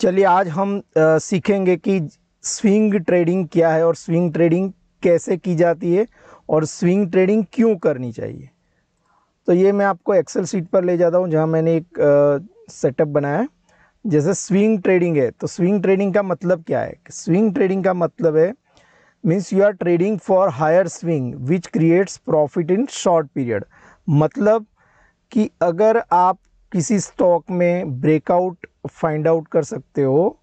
चलिए आज हम आ, सीखेंगे कि स्विंग ट्रेडिंग क्या है और स्विंग ट्रेडिंग कैसे की जाती है और स्विंग ट्रेडिंग क्यों करनी चाहिए तो ये मैं आपको एक्सेल सीट पर ले जाता हूँ जहाँ मैंने एक सेटअप बनाया जैसे स्विंग ट्रेडिंग है तो स्विंग ट्रेडिंग का मतलब क्या है स्विंग ट्रेडिंग का मतलब है means you are trading for higher swing which creates profit in short period मतलब कि अगर आप किसी स्टॉक में ब्रेकआउट फाइंड आउट कर सकते हो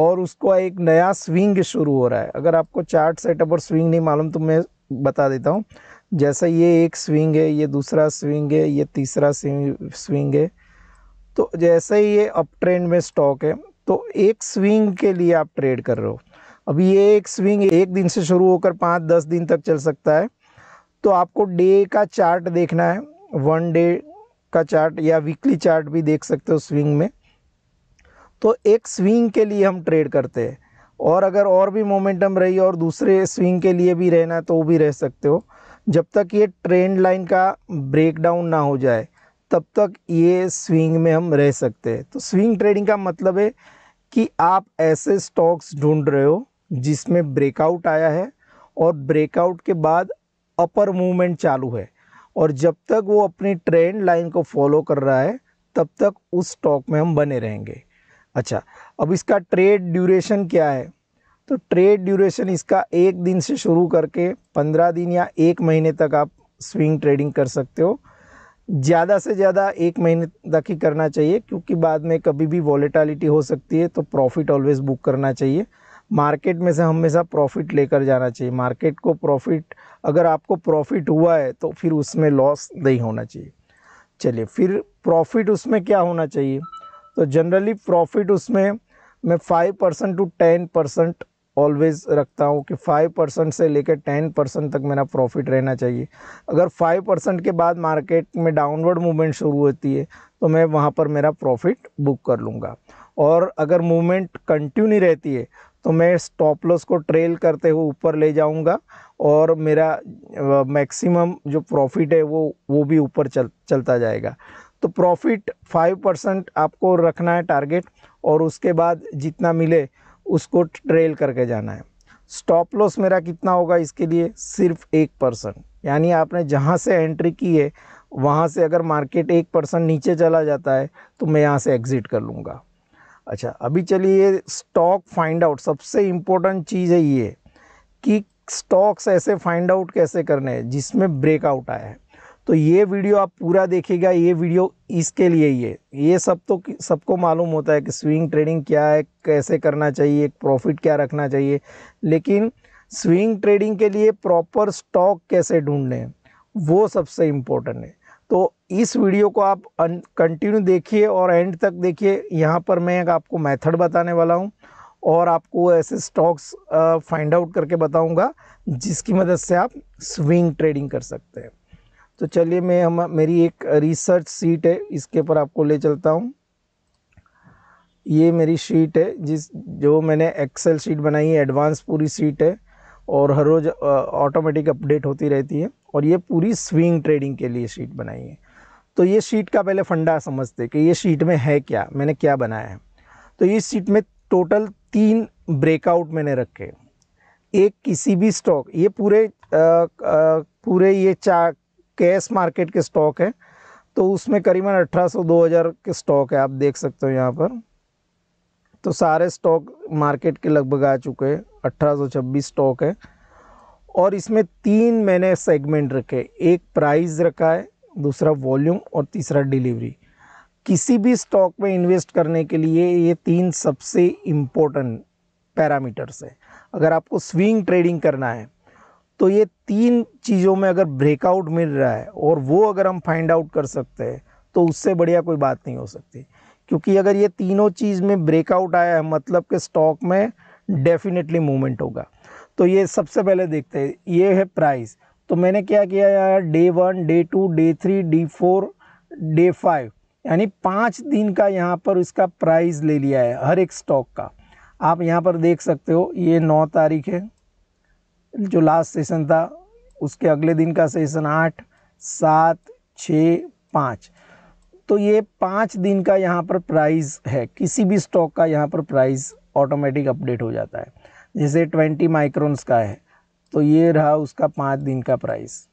और उसका एक नया स्विंग शुरू हो रहा है अगर आपको चार्ट सेटअप और स्विंग नहीं मालूम तो मैं बता देता हूँ जैसा ये एक स्विंग है ये दूसरा स्विंग है ये तीसरा स्विंग है तो जैसे ही ये अप ट्रेंड में स्टॉक है तो एक स्विंग के लिए आप ट्रेड कर रहे हो अभी ये एक स्विंग एक दिन से शुरू होकर पाँच दस दिन तक चल सकता है तो आपको डे का चार्ट देखना है वन डे का चार्ट या वीकली चार्ट भी देख सकते हो स्विंग में तो एक स्विंग के लिए हम ट्रेड करते हैं और अगर और भी मोमेंटम रही और दूसरे स्विंग के लिए भी रहना है तो वो भी रह सकते हो जब तक ये ट्रेंड लाइन का ब्रेकडाउन ना हो जाए तब तक ये स्विंग में हम रह सकते हैं तो स्विंग ट्रेडिंग का मतलब है कि आप ऐसे स्टॉक्स ढूंढ रहे हो जिसमें ब्रेकआउट आया है और ब्रेकआउट के बाद अपर मूवमेंट चालू है और जब तक वो अपनी ट्रेंड लाइन को फॉलो कर रहा है तब तक उस स्टॉक में हम बने रहेंगे अच्छा अब इसका ट्रेड ड्यूरेशन क्या है तो ट्रेड ड्यूरेशन इसका एक दिन से शुरू करके पंद्रह दिन या एक महीने तक आप स्विंग ट्रेडिंग कर सकते हो ज़्यादा से ज़्यादा एक महीने तक ही करना चाहिए क्योंकि बाद में कभी भी वॉलेटालिटी हो सकती है तो प्रॉफिट ऑलवेज़ बुक करना चाहिए मार्केट में से हमेशा प्रॉफिट लेकर जाना चाहिए मार्केट को प्रॉफिट अगर आपको प्रॉफिट हुआ है तो फिर उसमें लॉस नहीं होना चाहिए चलिए फिर प्रॉफिट उसमें क्या होना चाहिए तो जनरली प्रॉफिट उसमें मैं five percent to ten percent always रखता हूँ कि फाइव परसेंट से लेकर टेन परसेंट तक मेरा प्रॉफिट रहना चाहिए अगर फाइव परसेंट के बाद मार्केट में डाउनवर्ड मूवमेंट शुरू होती है तो मैं वहाँ पर मेरा प्रॉफिट बुक कर लूँगा और अगर मूवमेंट कंटिन्यू नहीं रहती है तो मैं स्टॉप लॉस को ट्रेल करते हुए ऊपर ले जाऊंगा और मेरा मैक्सिमम जो प्रॉफिट है वो वो भी ऊपर चल चलता जाएगा तो प्रॉफिट फाइव परसेंट आपको रखना है टारगेट और उसके बाद जितना मिले उसको ट्रेल करके जाना है स्टॉप लॉस मेरा कितना होगा इसके लिए सिर्फ एक परसेंट यानी आपने जहाँ से एंट्री की है वहाँ से अगर मार्केट एक परसेंट नीचे चला जाता है तो मैं यहाँ से एग्ज़िट कर लूँगा अच्छा अभी चलिए स्टॉक फाइंड आउट सबसे इम्पोर्टेंट चीज़ है ये कि स्टॉक्स ऐसे फाइंड आउट कैसे करने हैं जिसमें ब्रेकआउट आया है तो ये वीडियो आप पूरा देखिएगा ये वीडियो इसके लिए ही है ये सब तो सबको मालूम होता है कि स्विंग ट्रेडिंग क्या है कैसे करना चाहिए प्रॉफिट क्या रखना चाहिए लेकिन स्विंग ट्रेडिंग के लिए प्रॉपर स्टॉक कैसे ढूंढने वो सबसे इम्पोर्टेंट है तो इस वीडियो को आप कंटिन्यू देखिए और एंड तक देखिए यहाँ पर मैं आपको मेथड बताने वाला हूँ और आपको ऐसे स्टॉक्स फाइंड आउट करके बताऊँगा जिसकी मदद से आप स्विंग ट्रेडिंग कर सकते हैं तो चलिए मैं हम मेरी एक रिसर्च सीट है इसके पर आपको ले चलता हूँ ये मेरी शीट है जिस जो मैंने एक्सेल शीट बनाई है एडवांस पूरी सीट है और हर रोज़ ऑटोमेटिक अपडेट होती रहती है और ये पूरी स्विंग ट्रेडिंग के लिए शीट बनाई है तो ये शीट का पहले फंडा समझते कि ये शीट में है क्या मैंने क्या बनाया है तो इस शीट में टोटल तीन ब्रेकआउट मैंने रखे एक किसी भी स्टॉक ये पूरे आ, आ, पूरे ये चार कैश मार्केट के स्टॉक है तो उसमें करीबन 1800-2000 के स्टॉक है आप देख सकते हो यहाँ पर तो सारे स्टॉक मार्केट के लगभग आ चुके हैं 1826 स्टॉक है और इसमें तीन मैंने सेगमेंट रखे एक प्राइस रखा है दूसरा वॉल्यूम और तीसरा डिलीवरी किसी भी स्टॉक में इन्वेस्ट करने के लिए ये तीन सबसे इम्पोर्टेंट पैरामीटर्स है अगर आपको स्विंग ट्रेडिंग करना है तो ये तीन चीज़ों में अगर ब्रेकआउट मिल रहा है और वो अगर हम फाइंड आउट कर सकते हैं तो उससे बढ़िया कोई बात नहीं हो सकती क्योंकि अगर ये तीनों चीज़ में ब्रेकआउट आया है मतलब कि स्टॉक में डेफिनेटली मूवमेंट होगा तो ये सबसे पहले देखते हैं ये है प्राइस तो मैंने क्या किया यार day one day two day three day four day five यानी पाँच दिन का यहाँ पर इसका प्राइस ले लिया है हर एक स्टॉक का आप यहाँ पर देख सकते हो ये नौ तारीख है जो लास्ट सेशन था उसके अगले दिन का सेशन आठ सात छ पाँच तो ये पाँच दिन का यहाँ पर प्राइस है किसी भी स्टॉक का यहाँ पर प्राइस ऑटोमेटिक अपडेट हो जाता है जैसे ट्वेंटी माइक्रोन्स का है तो ये रहा उसका पाँच दिन का प्राइस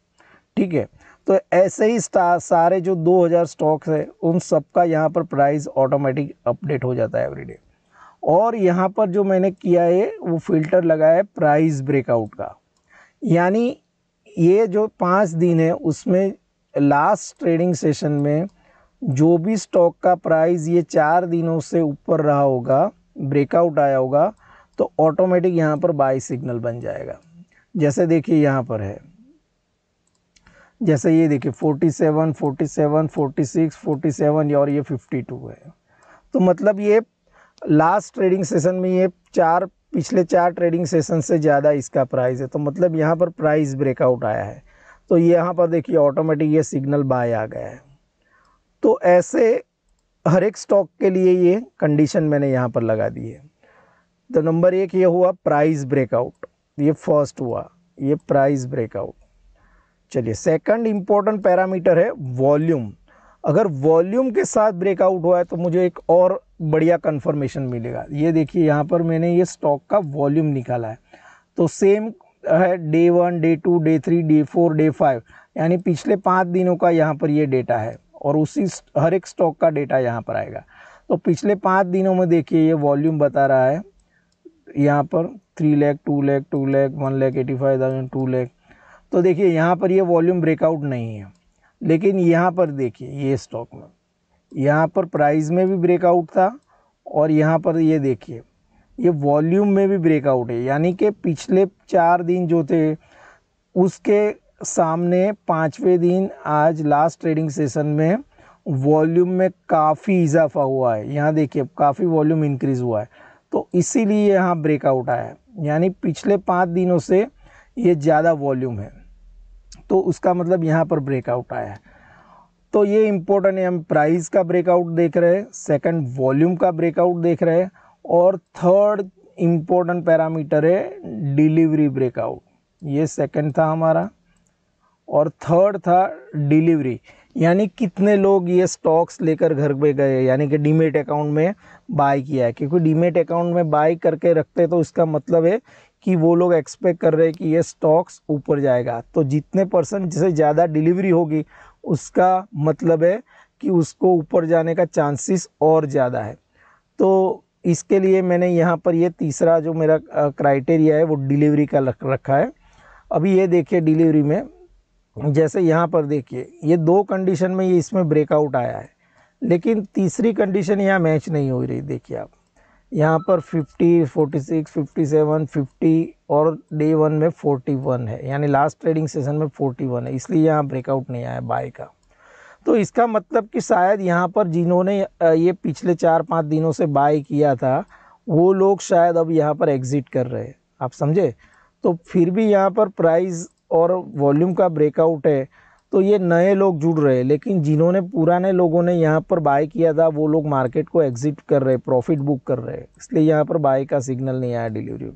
ठीक है तो ऐसे ही सारे जो 2000 स्टॉक्स है उन सबका यहाँ पर प्राइस ऑटोमेटिक अपडेट हो जाता है एवरीडे और यहाँ पर जो मैंने किया है वो फिल्टर लगाया है प्राइस ब्रेकआउट का यानी ये जो पाँच दिन है उसमें लास्ट ट्रेडिंग सेशन में जो भी स्टॉक का प्राइस ये चार दिनों से ऊपर रहा होगा ब्रेकआउट आया होगा तो ऑटोमेटिक यहाँ पर बाई सिग्नल बन जाएगा जैसे देखिए यहाँ पर है जैसे ये देखिए 47, 47, 46, 47 और ये 52 है तो मतलब ये लास्ट ट्रेडिंग सेशन में ये चार पिछले चार ट्रेडिंग सेशन से ज़्यादा इसका प्राइस है तो मतलब यहाँ पर प्राइस ब्रेकआउट आया है तो यहाँ पर देखिए ऑटोमेटिक ये सिग्नल बाय आ गया है तो ऐसे हर एक स्टॉक के लिए ये कंडीशन मैंने यहाँ पर लगा दी है तो नंबर एक ये हुआ प्राइस ब्रेकआउट ये फर्स्ट हुआ ये प्राइस ब्रेकआउट चलिए सेकंड इम्पोर्टेंट पैरामीटर है वॉल्यूम अगर वॉल्यूम के साथ ब्रेकआउट हुआ है तो मुझे एक और बढ़िया कन्फर्मेशन मिलेगा ये देखिए यहाँ पर मैंने ये स्टॉक का वॉल्यूम निकाला है तो सेम है day one day two day three day four day five यानी पिछले पाँच दिनों का यहाँ पर ये डेटा है और उसी हर एक स्टॉक का डेटा यहाँ पर आएगा तो पिछले पाँच दिनों में देखिए ये वॉल्यूम बता रहा है यहाँ पर three lakh two lakh two lakh one lakh eighty five thousand two lakh तो देखिए यहाँ पर ये वॉल्यूम ब्रेकआउट नहीं है लेकिन यहाँ पर देखिए ये स्टॉक में यहाँ पर प्राइस में भी ब्रेकआउट था और यहाँ पर ये देखिए ये वॉल्यूम में भी ब्रेकआउट है यानी कि पिछले चार दिन जो थे उसके सामने पाँचवें दिन आज लास्ट ट्रेडिंग सेशन में वॉल्यूम में काफ़ी इजाफा हुआ है यहाँ देखिए काफ़ी वॉल्यूम इंक्रीज़ हुआ है तो इसीलिए यहाँ ब्रेकआउट आया है यानी पिछले पाँच दिनों से ये ज़्यादा वॉल्यूम है तो उसका मतलब यहाँ पर ब्रेकआउट आया है तो ये इम्पोर्टेंट है हम प्राइस का ब्रेकआउट देख रहे हैं सेकंड वॉल्यूम का ब्रेकआउट देख रहे हैं और थर्ड इम्पोर्टेंट पैरामीटर है डिलीवरी ब्रेकआउट ये सेकंड था हमारा और थर्ड था डिलीवरी यानी कितने लोग ये स्टॉक्स लेकर घर पे गए यानी कि डीमेट अकाउंट में बाय किया है क्योंकि डीमेट अकाउंट में बाय करके रखते तो इसका मतलब है कि वो लोग एक्सपेक्ट कर रहे हैं कि ये स्टॉक्स ऊपर जाएगा तो जितने परसेंट जिसे ज़्यादा डिलीवरी होगी उसका मतलब है कि उसको ऊपर जाने का चांसेस और ज़्यादा है तो इसके लिए मैंने यहाँ पर ये तीसरा जो मेरा क्राइटेरिया है वो डिलीवरी का रखा है अभी ये देखिए डिलीवरी में जैसे यहाँ पर देखिए ये दो कंडीशन में ये इसमें ब्रेकआउट आया है लेकिन तीसरी कंडीशन यहाँ मैच नहीं हो रही देखिए आप यहाँ पर 50, 46, 57, 50 और डे वन में 41 है यानी लास्ट ट्रेडिंग सेशन में 41 है इसलिए यहाँ ब्रेकआउट नहीं आया बाय का तो इसका मतलब कि शायद यहाँ पर जिन्होंने ये पिछले चार पाँच दिनों से बाय किया था वो लोग शायद अब यहाँ पर एग्ज़िट कर रहे हैं आप समझे तो फिर भी यहाँ पर प्राइस और वॉल्यूम का ब्रेकआउट है तो ये नए लोग जुड़ रहे हैं लेकिन जिन्होंने पुराने लोगों ने यहाँ पर बाय किया था वो लोग मार्केट को एग्जिट कर रहे प्रॉफिट बुक कर रहे हैं इसलिए यहाँ पर बाय का सिग्नल नहीं आया डिलीवरी में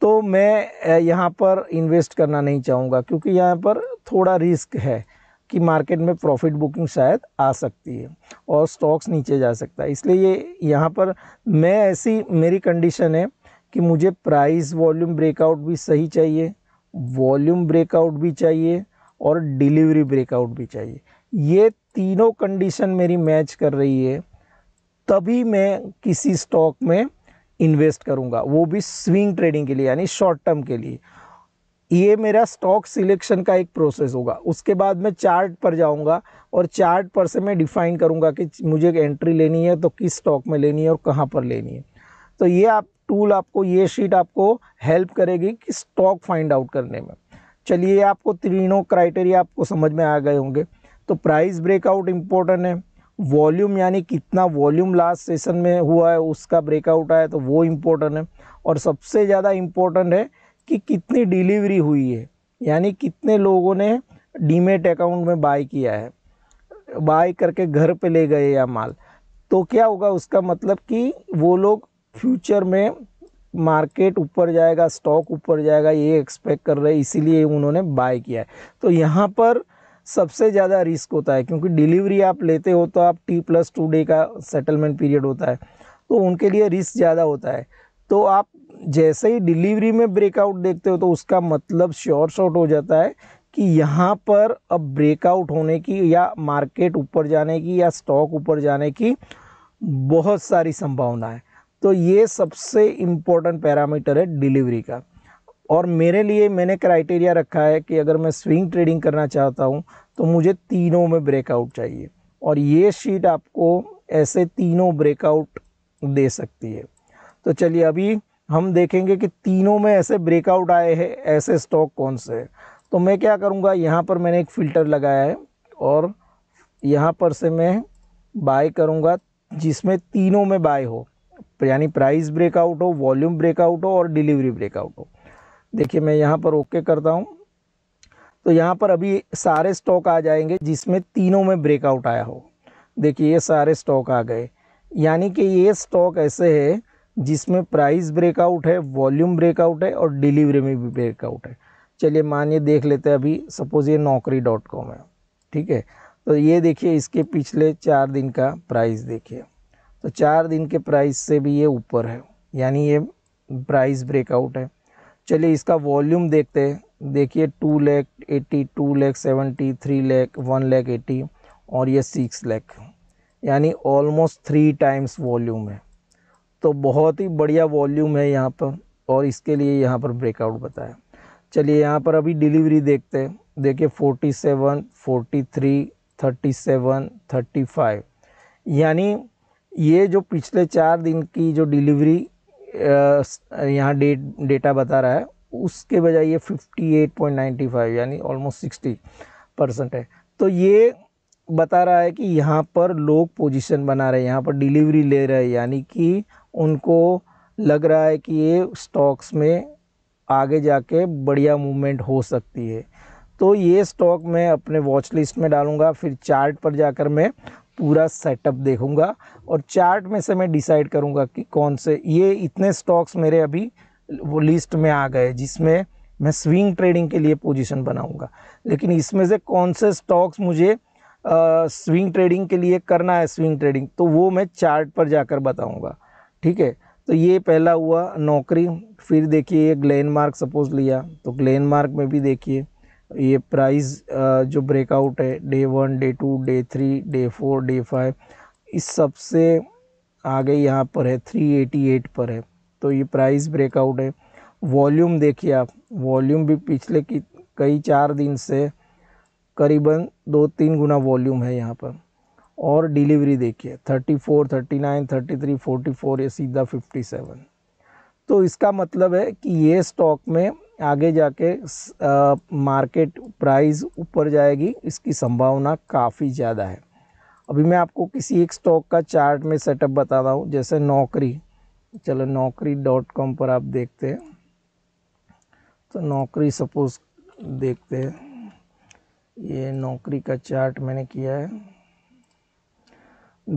तो मैं यहाँ पर इन्वेस्ट करना नहीं चाहूँगा क्योंकि यहाँ पर थोड़ा रिस्क है कि मार्केट में प्रॉफिट बुकिंग शायद आ सकती है और स्टॉक्स नीचे जा सकता है इसलिए ये यहाँ पर मैं ऐसी मेरी कंडीशन है कि मुझे प्राइस वॉल्यूम ब्रेकआउट भी सही चाहिए वॉल्यूम ब्रेकआउट भी चाहिए और डिलीवरी ब्रेकआउट भी चाहिए ये तीनों कंडीशन मेरी मैच कर रही है तभी मैं किसी स्टॉक में इन्वेस्ट करूँगा वो भी स्विंग ट्रेडिंग के लिए यानी शॉर्ट टर्म के लिए ये मेरा स्टॉक सिलेक्शन का एक प्रोसेस होगा उसके बाद मैं चार्ट पर जाऊंगा और चार्ट पर से मैं डिफाइन करूंगा कि मुझे एंट्री लेनी है तो किस स्टॉक में लेनी है और कहाँ पर लेनी है तो ये आप टूल आपको ये शीट आपको हेल्प करेगी कि स्टॉक फाइंड आउट करने में चलिए आपको तीनों क्राइटेरिया आपको समझ में आ गए होंगे तो प्राइस ब्रेकआउट इम्पोर्टेंट है वॉल्यूम यानी कितना वॉल्यूम लास्ट सेशन में हुआ है उसका ब्रेकआउट आया तो वो इम्पोर्टेंट है और सबसे ज़्यादा इम्पोर्टेंट है कि कितनी डिलीवरी हुई है यानी कितने लोगों ने डीमेट अकाउंट में बाय किया है बाय करके घर पे ले गए या माल तो क्या होगा उसका मतलब कि वो लोग फ्यूचर में मार्केट ऊपर जाएगा स्टॉक ऊपर जाएगा ये एक्सपेक्ट कर रहे इसीलिए उन्होंने बाय किया है तो यहाँ पर सबसे ज़्यादा रिस्क होता है क्योंकि डिलीवरी आप लेते हो तो आप टी प्लस टू डे का सेटलमेंट पीरियड होता है तो उनके लिए रिस्क ज़्यादा होता है तो आप जैसे ही डिलीवरी में ब्रेकआउट देखते हो तो उसका मतलब श्योर शॉर्ट हो जाता है कि यहाँ पर अब ब्रेकआउट होने की या मार्केट ऊपर जाने की या स्टॉक ऊपर जाने की बहुत सारी संभावना है तो ये सबसे इम्पोर्टेंट पैरामीटर है डिलीवरी का और मेरे लिए मैंने क्राइटेरिया रखा है कि अगर मैं स्विंग ट्रेडिंग करना चाहता हूँ तो मुझे तीनों में ब्रेकआउट चाहिए और ये शीट आपको ऐसे तीनों ब्रेकआउट दे सकती है तो चलिए अभी हम देखेंगे कि तीनों में ऐसे ब्रेकआउट आए हैं ऐसे स्टॉक कौन से हैं तो मैं क्या करूँगा यहाँ पर मैंने एक फ़िल्टर लगाया है और यहाँ पर से मैं बाय करूँगा जिसमें तीनों में बाय हो यानी प्राइस ब्रेकआउट हो वॉल्यूम ब्रेकआउट हो और डिलीवरी ब्रेकआउट हो देखिए मैं यहाँ पर ओके करता हूँ तो यहाँ पर अभी सारे स्टॉक आ जाएंगे जिसमें तीनों में ब्रेकआउट आया हो देखिए ये सारे स्टॉक आ गए यानी कि ये स्टॉक ऐसे है जिसमें प्राइस ब्रेकआउट है वॉल्यूम ब्रेकआउट है और डिलीवरी में भी ब्रेकआउट है चलिए मानिए देख लेते हैं अभी सपोज़ ये नौकरी डॉट कॉम है ठीक है तो ये देखिए इसके पिछले चार दिन का प्राइस देखिए तो चार दिन के प्राइस से भी ये ऊपर है यानी ये प्राइस ब्रेकआउट है चलिए इसका वॉल्यूम देखते हैं देखिए two lakh eighty two lakh seventy three lakh one lakh eighty और ये सिक्स लैख यानी ऑलमोस्ट थ्री टाइम्स वॉल्यूम है तो बहुत ही बढ़िया वॉल्यूम है यहाँ पर और इसके लिए यहाँ पर ब्रेकआउट बताया चलिए यहाँ पर अभी डिलीवरी देखते हैं देखिए forty seven forty three thirty seven thirty five यानी ये जो पिछले चार दिन की जो डिलीवरी यहाँ डेट डेटा बता रहा है उसके बजाय ये 58.95 यानी ऑलमोस्ट 60 परसेंट है तो ये बता रहा है कि यहाँ पर लोग पोजीशन बना रहे हैं यहाँ पर डिलीवरी ले रहे हैं यानी कि उनको लग रहा है कि ये स्टॉक्स में आगे जाके बढ़िया मूवमेंट हो सकती है तो ये स्टॉक मैं अपने वॉच लिस्ट में डालूंगा फिर चार्ट पर जाकर मैं पूरा सेटअप देखूंगा और चार्ट में से मैं डिसाइड करूंगा कि कौन से ये इतने स्टॉक्स मेरे अभी वो लिस्ट में आ गए जिसमें मैं स्विंग ट्रेडिंग के लिए पोजीशन बनाऊंगा लेकिन इसमें से कौन से स्टॉक्स मुझे आ, स्विंग ट्रेडिंग के लिए करना है स्विंग ट्रेडिंग तो वो मैं चार्ट पर जाकर बताऊँगा ठीक है तो ये पहला हुआ नौकरी फिर देखिए ये ग्लेनमार्क सपोज लिया तो ग्लेनमार्क में भी देखिए ये प्राइस जो ब्रेकआउट है day one day two day three day four day five इस सबसे आगे यहाँ पर है थ्री एटी एट पर है तो ये प्राइस ब्रेकआउट है वॉल्यूम देखिए आप वॉल्यूम भी पिछले की कई चार दिन से करीबन दो तीन गुना वॉल्यूम है यहाँ पर और डिलीवरी देखिए thirty four thirty nine thirty three forty four ये सीधा फिफ्टी सेवन तो इसका मतलब है कि ये स्टॉक में आगे जाके मार्केट प्राइस ऊपर जाएगी इसकी संभावना काफ़ी ज़्यादा है अभी मैं आपको किसी एक स्टॉक का चार्ट में सेटअप बता रहा हूँ जैसे नौकरी चलो नौकरी डॉट कॉम पर आप देखते हैं तो नौकरी सपोज देखते हैं ये नौकरी का चार्ट मैंने किया है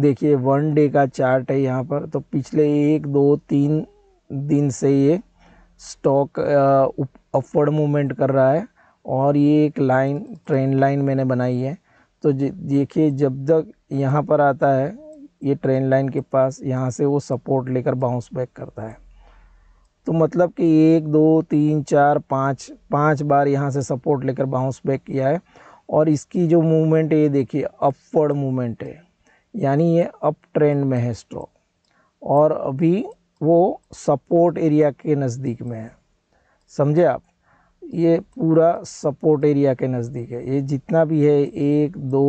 देखिए वन डे का चार्ट है यहाँ पर तो पिछले एक दो तीन दिन से ये स्टॉक अपवर्ड मूवमेंट कर रहा है और ये एक लाइन ट्रेंड लाइन मैंने बनाई है तो देखिए जब तक यहाँ पर आता है ये ट्रेंड लाइन के पास यहाँ से वो सपोर्ट लेकर बाउंस बैक करता है तो मतलब कि एक दो तीन चार पाँच पाँच बार यहाँ से सपोर्ट लेकर बाउंस बैक किया है और इसकी जो मूवमेंट है ये देखिए अपवर्ड मूवमेंट है यानी ये अप ट्रेंड में है स्टॉक और अभी वो सपोर्ट एरिया के नज़दीक में है समझे आप ये पूरा सपोर्ट एरिया के नज़दीक है ये जितना भी है एक दो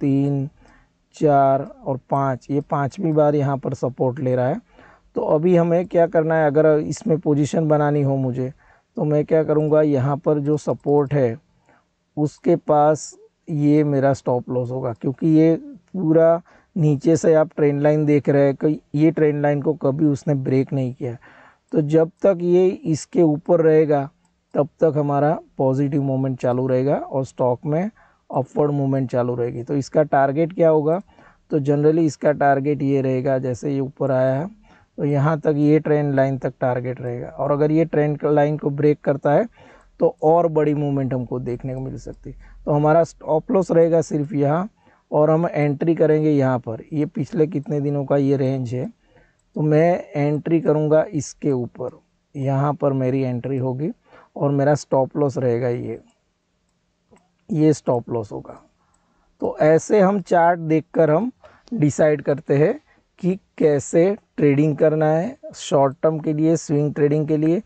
तीन चार और पाँच ये पाँचवीं बार यहाँ पर सपोर्ट ले रहा है तो अभी हमें क्या करना है अगर इसमें पोजीशन बनानी हो मुझे तो मैं क्या करूँगा यहाँ पर जो सपोर्ट है उसके पास ये मेरा स्टॉप लॉस होगा क्योंकि ये पूरा नीचे से आप ट्रेन लाइन देख रहे हैं कि ये ट्रेन लाइन को कभी उसने ब्रेक नहीं किया तो जब तक ये इसके ऊपर रहेगा तब तक हमारा पॉजिटिव मोमेंट चालू रहेगा और स्टॉक में अपवर्ड मूवमेंट चालू रहेगी तो इसका टारगेट क्या होगा तो जनरली इसका टारगेट ये रहेगा जैसे ये ऊपर आया है तो यहाँ तक ये ट्रेन लाइन तक टारगेट रहेगा और अगर ये ट्रेन लाइन को ब्रेक करता है तो और बड़ी मूवमेंट हमको देखने को मिल सकती है तो हमारा स्टॉप लॉस रहेगा सिर्फ यहाँ और हम एंट्री करेंगे यहाँ पर ये पिछले कितने दिनों का ये रेंज है तो मैं एंट्री करूँगा इसके ऊपर यहाँ पर मेरी एंट्री होगी और मेरा स्टॉप लॉस रहेगा ये ये स्टॉप लॉस होगा तो ऐसे हम चार्ट देखकर हम डिसाइड करते हैं कि कैसे ट्रेडिंग करना है शॉर्ट टर्म के लिए स्विंग ट्रेडिंग के लिए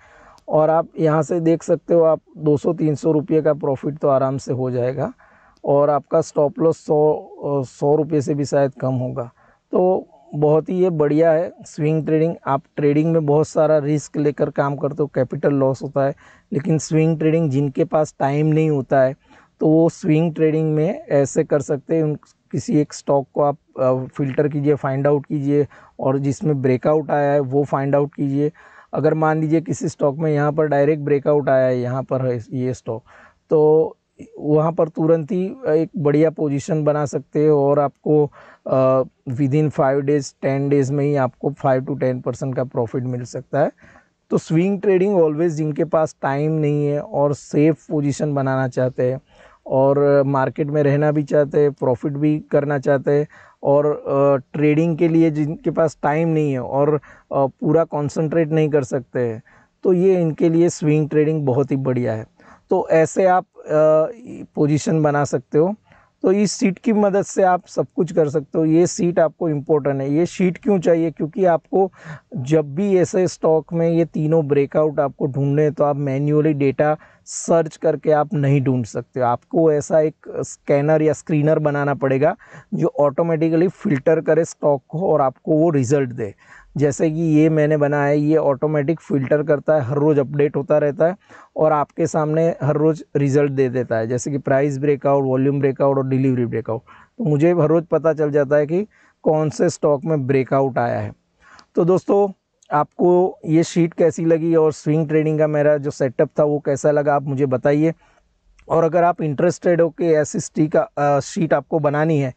और आप यहाँ से देख सकते हो आप 200-300 रुपये का प्रॉफिट तो आराम से हो जाएगा और आपका स्टॉप लॉस सौ सौ रुपये से भी शायद कम होगा तो बहुत ही ये बढ़िया है स्विंग ट्रेडिंग आप ट्रेडिंग में बहुत सारा रिस्क लेकर काम करते हो कैपिटल लॉस होता है लेकिन स्विंग ट्रेडिंग जिनके पास टाइम नहीं होता है तो वो स्विंग ट्रेडिंग में ऐसे कर सकते हैं किसी एक स्टॉक को आप फिल्टर कीजिए फाइंड आउट कीजिए और जिसमें ब्रेकआउट आया है वो फाइंड आउट कीजिए अगर मान लीजिए किसी स्टॉक में यहाँ पर डायरेक्ट ब्रेकआउट आया है यहाँ पर है ये स्टॉक तो वहाँ पर तुरंत ही एक बढ़िया पोजीशन बना सकते हो और आपको within five days ten days में ही आपको फाइव टू टेन परसेंट का प्रॉफिट मिल सकता है तो स्विंग ट्रेडिंग ऑलवेज जिनके पास टाइम नहीं है और सेफ पोजीशन बनाना चाहते हैं और मार्केट में रहना भी चाहते हैं प्रॉफिट भी करना चाहते हैं और ट्रेडिंग के लिए जिनके पास टाइम नहीं है और पूरा कंसंट्रेट नहीं कर सकते हैं तो ये इनके लिए स्विंग ट्रेडिंग बहुत ही बढ़िया है तो ऐसे आप पोजीशन बना सकते हो तो इस सीट की मदद से आप सब कुछ कर सकते हो ये सीट आपको इम्पोर्टेंट है ये सीट क्यों चाहिए क्योंकि आपको जब भी ऐसे स्टॉक में ये तीनों ब्रेकआउट आपको ढूंढने तो आप मैन्युअली डेटा सर्च करके आप नहीं ढूंढ सकते आपको ऐसा एक स्कैनर या स्क्रीनर बनाना पड़ेगा जो ऑटोमेटिकली फ़िल्टर करे स्टॉक को और आपको वो रिज़ल्ट दे जैसे कि ये मैंने बनाया है ये ऑटोमेटिक फ़िल्टर करता है हर रोज़ अपडेट होता रहता है और आपके सामने हर रोज़ रिज़ल्ट दे देता है जैसे कि प्राइस ब्रेकआउट वॉल्यूम ब्रेकआउट और डिलीवरी ब्रेकआउट तो मुझे हर रोज़ पता चल जाता है कि कौन से स्टॉक में ब्रेकआउट आया है तो दोस्तों आपको ये शीट कैसी लगी और स्विंग ट्रेडिंग का मेरा जो सेटअप था वो कैसा लगा आप मुझे बताइए और अगर आप इंटरेस्टेड हो कि ऐसी टी का शीट आपको बनानी है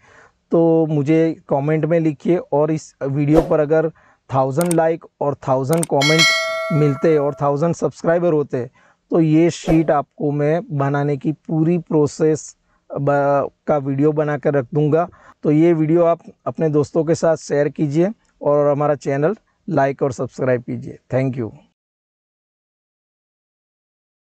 तो मुझे कमेंट में लिखिए और इस वीडियो पर अगर थाउजेंड लाइक और थाउजेंड कमेंट मिलते और थाउजेंड सब्सक्राइबर होते तो ये शीट आपको मैं बनाने की पूरी प्रोसेस का वीडियो बना कर रख दूँगा तो ये वीडियो आप अपने दोस्तों के साथ शेयर कीजिए और हमारा चैनल लाइक और सब्सक्राइब कीजिए थैंक यू